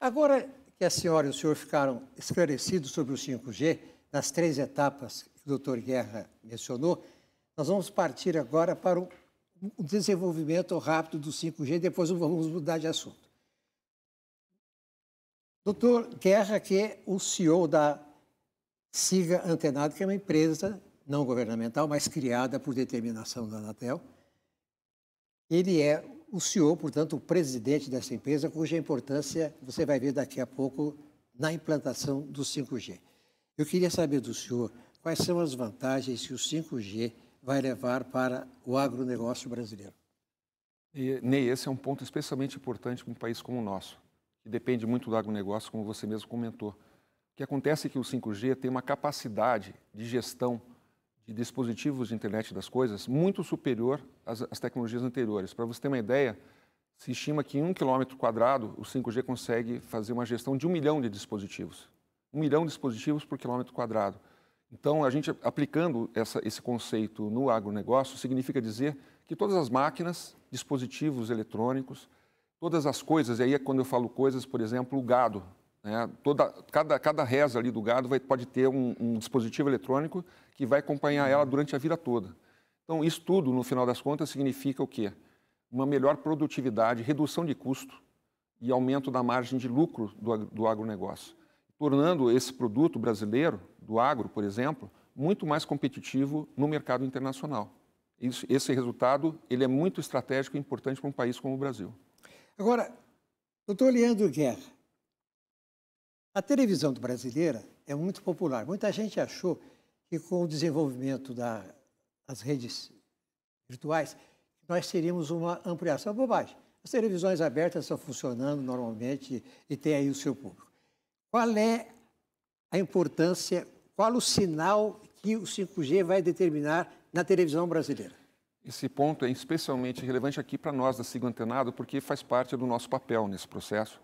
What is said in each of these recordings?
Agora que a senhora e o senhor ficaram esclarecidos sobre o 5G, nas três etapas que o doutor Guerra mencionou, nós vamos partir agora para o desenvolvimento rápido do 5G, depois vamos mudar de assunto. Doutor Guerra, que é o CEO da Siga Antenado, que é uma empresa não governamental, mas criada por determinação da Anatel, ele é o senhor, portanto, o presidente dessa empresa, cuja importância você vai ver daqui a pouco na implantação do 5G. Eu queria saber do senhor quais são as vantagens que o 5G vai levar para o agronegócio brasileiro. E, Ney, esse é um ponto especialmente importante para um país como o nosso, que depende muito do agronegócio, como você mesmo comentou. O que acontece é que o 5G tem uma capacidade de gestão de dispositivos de internet das coisas muito superior às, às tecnologias anteriores. Para você ter uma ideia, se estima que em um quilômetro quadrado o 5G consegue fazer uma gestão de um milhão de dispositivos. Um milhão de dispositivos por quilômetro quadrado. Então, a gente aplicando essa, esse conceito no agronegócio significa dizer que todas as máquinas, dispositivos eletrônicos, todas as coisas, e aí é quando eu falo coisas, por exemplo, o gado, né? Toda, cada, cada reza ali do gado vai, pode ter um, um, dispositivo eletrônico que vai acompanhar ela durante a vida toda. Então, isso tudo, no final das contas, significa o quê? Uma melhor produtividade, redução de custo e aumento da margem de lucro do, do agronegócio, tornando esse produto brasileiro, do agro, por exemplo, muito mais competitivo no mercado internacional. Isso, esse resultado ele é muito estratégico e importante para um país como o Brasil. Agora, doutor Leandro Guerra, a televisão brasileira é muito popular. Muita gente achou que com o desenvolvimento das redes virtuais nós teríamos uma ampliação. É bobagem. As televisões abertas estão funcionando normalmente e tem aí o seu público. Qual é a importância, qual o sinal que o 5G vai determinar na televisão brasileira? Esse ponto é especialmente relevante aqui para nós da Sigo Antenado, porque faz parte do nosso papel nesse processo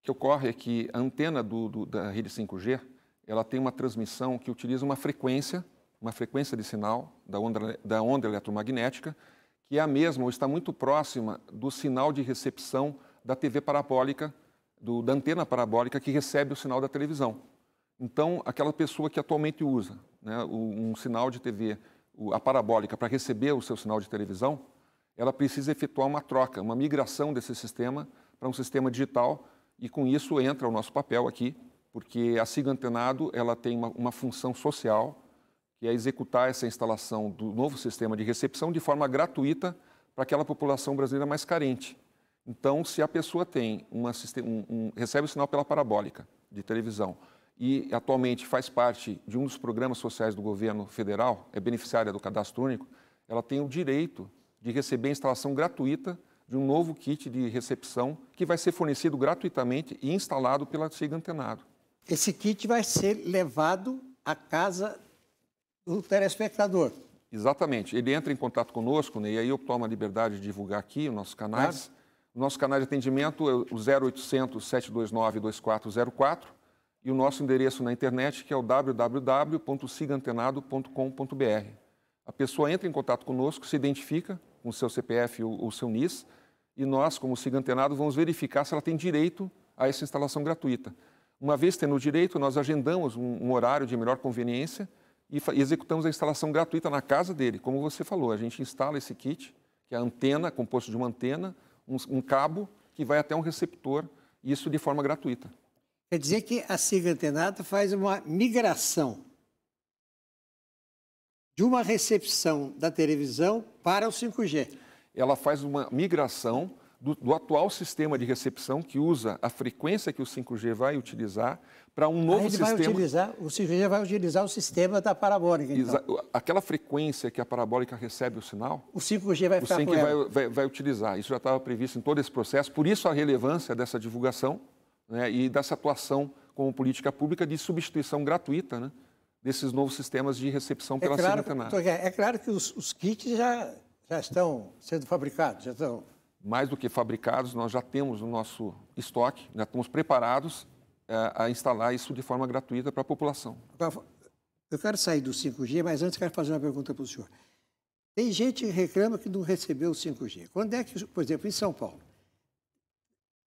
o que ocorre é que a antena do, do, da rede 5G ela tem uma transmissão que utiliza uma frequência, uma frequência de sinal da onda, da onda eletromagnética, que é a mesma ou está muito próxima do sinal de recepção da TV parabólica, do, da antena parabólica que recebe o sinal da televisão. Então, aquela pessoa que atualmente usa né, um sinal de TV, a parabólica, para receber o seu sinal de televisão, ela precisa efetuar uma troca, uma migração desse sistema para um sistema digital e com isso entra o nosso papel aqui, porque a SIGA Antenado ela tem uma, uma função social, que é executar essa instalação do novo sistema de recepção de forma gratuita para aquela população brasileira mais carente. Então, se a pessoa tem uma, um, um, recebe o sinal pela parabólica de televisão e atualmente faz parte de um dos programas sociais do governo federal, é beneficiária do cadastro único, ela tem o direito de receber a instalação gratuita de um novo kit de recepção que vai ser fornecido gratuitamente e instalado pela SIG Antenado. Esse kit vai ser levado à casa do telespectador. Exatamente. Ele entra em contato conosco, né, e aí eu tomo a liberdade de divulgar aqui os nossos canais. Claro. O nosso canal de atendimento é o 0800 729 2404 e o nosso endereço na internet, que é o www.sigantenado.com.br. A pessoa entra em contato conosco, se identifica, com o seu CPF ou o seu NIS, e nós, como Cigantenado, vamos verificar se ela tem direito a essa instalação gratuita. Uma vez tendo o direito, nós agendamos um, um horário de melhor conveniência e, e executamos a instalação gratuita na casa dele. Como você falou, a gente instala esse kit, que é a antena, composto de uma antena, um, um cabo que vai até um receptor, isso de forma gratuita. Quer dizer que a Siga Antenado faz uma migração de uma recepção da televisão para o 5G. Ela faz uma migração do, do atual sistema de recepção que usa a frequência que o 5G vai utilizar para um novo sistema. Vai utilizar, o 5G vai utilizar o sistema da parabólica. Então. Aquela frequência que a parabólica recebe o sinal. O 5G vai o 5G vai, vai, vai, utilizar. Isso já estava previsto em todo esse processo. Por isso a relevância dessa divulgação né, e dessa atuação como política pública de substituição gratuita, né? desses novos sistemas de recepção é pela então, é claro, Secretaria. É claro que os, os kits já, já estão sendo fabricados, já estão... Mais do que fabricados, nós já temos o nosso estoque, já estamos preparados a, eh, a instalar isso de forma gratuita para a população. Eu quero sair do 5G, mas antes quero fazer uma pergunta para o senhor. Tem gente que reclama que não recebeu o 5G. Quando é que, por exemplo, em São Paulo,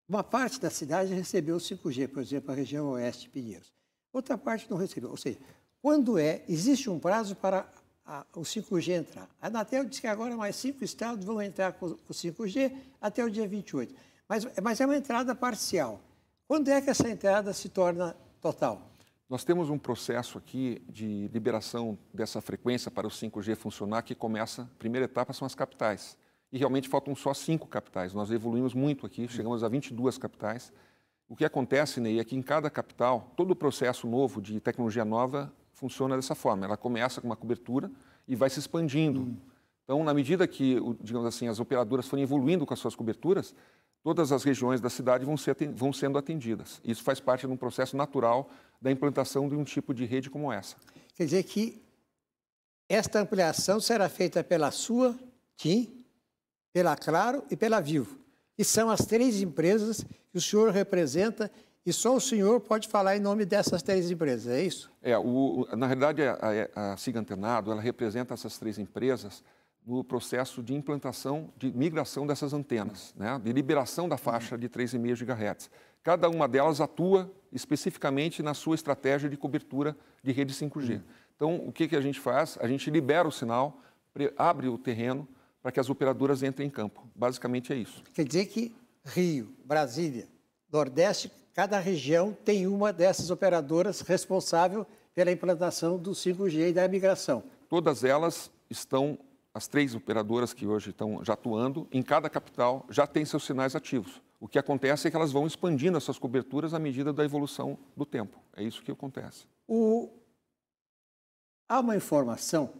uma parte da cidade recebeu o 5G, por exemplo, a região oeste de Pinheiros. Outra parte não recebeu. Ou seja, quando é, existe um prazo para a, o 5G entrar. A Anatel diz que agora é mais cinco estados tá? vão entrar com o 5G até o dia 28. Mas, mas é uma entrada parcial. Quando é que essa entrada se torna total? Nós temos um processo aqui de liberação dessa frequência para o 5G funcionar que começa, a primeira etapa são as capitais. E realmente faltam só cinco capitais. Nós evoluímos muito aqui, chegamos a 22 capitais. O que acontece, Ney, é que em cada capital, todo o processo novo de tecnologia nova funciona dessa forma. Ela começa com uma cobertura e vai se expandindo. Uhum. Então, na medida que, digamos assim, as operadoras forem evoluindo com as suas coberturas, todas as regiões da cidade vão, ser, vão sendo atendidas. Isso faz parte de um processo natural da implantação de um tipo de rede como essa. Quer dizer que esta ampliação será feita pela sua, TIM, pela Claro e pela Vivo, que são as três empresas que o senhor representa e só o senhor pode falar em nome dessas três empresas, é isso? É, o, na realidade, a, a Siga Antenado, ela representa essas três empresas no processo de implantação, de migração dessas antenas, né? de liberação da faixa de 3,5 GHz. Cada uma delas atua especificamente na sua estratégia de cobertura de rede 5G. Hum. Então, o que, que a gente faz? A gente libera o sinal, abre o terreno para que as operadoras entrem em campo. Basicamente é isso. Quer dizer que Rio, Brasília, Nordeste Cada região tem uma dessas operadoras responsável pela implantação do 5G e da migração. Todas elas estão, as três operadoras que hoje estão já atuando, em cada capital já tem seus sinais ativos. O que acontece é que elas vão expandindo essas coberturas à medida da evolução do tempo. É isso que acontece. O... Há uma informação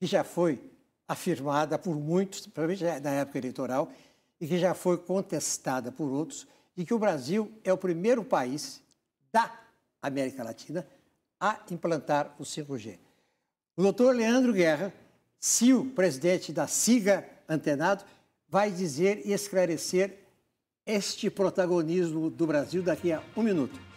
que já foi afirmada por muitos, principalmente na época eleitoral, e que já foi contestada por outros, de que o Brasil é o primeiro país da América Latina a implantar o 5G. O doutor Leandro Guerra, CEO presidente da SIGA Antenado, vai dizer e esclarecer este protagonismo do Brasil daqui a um minuto.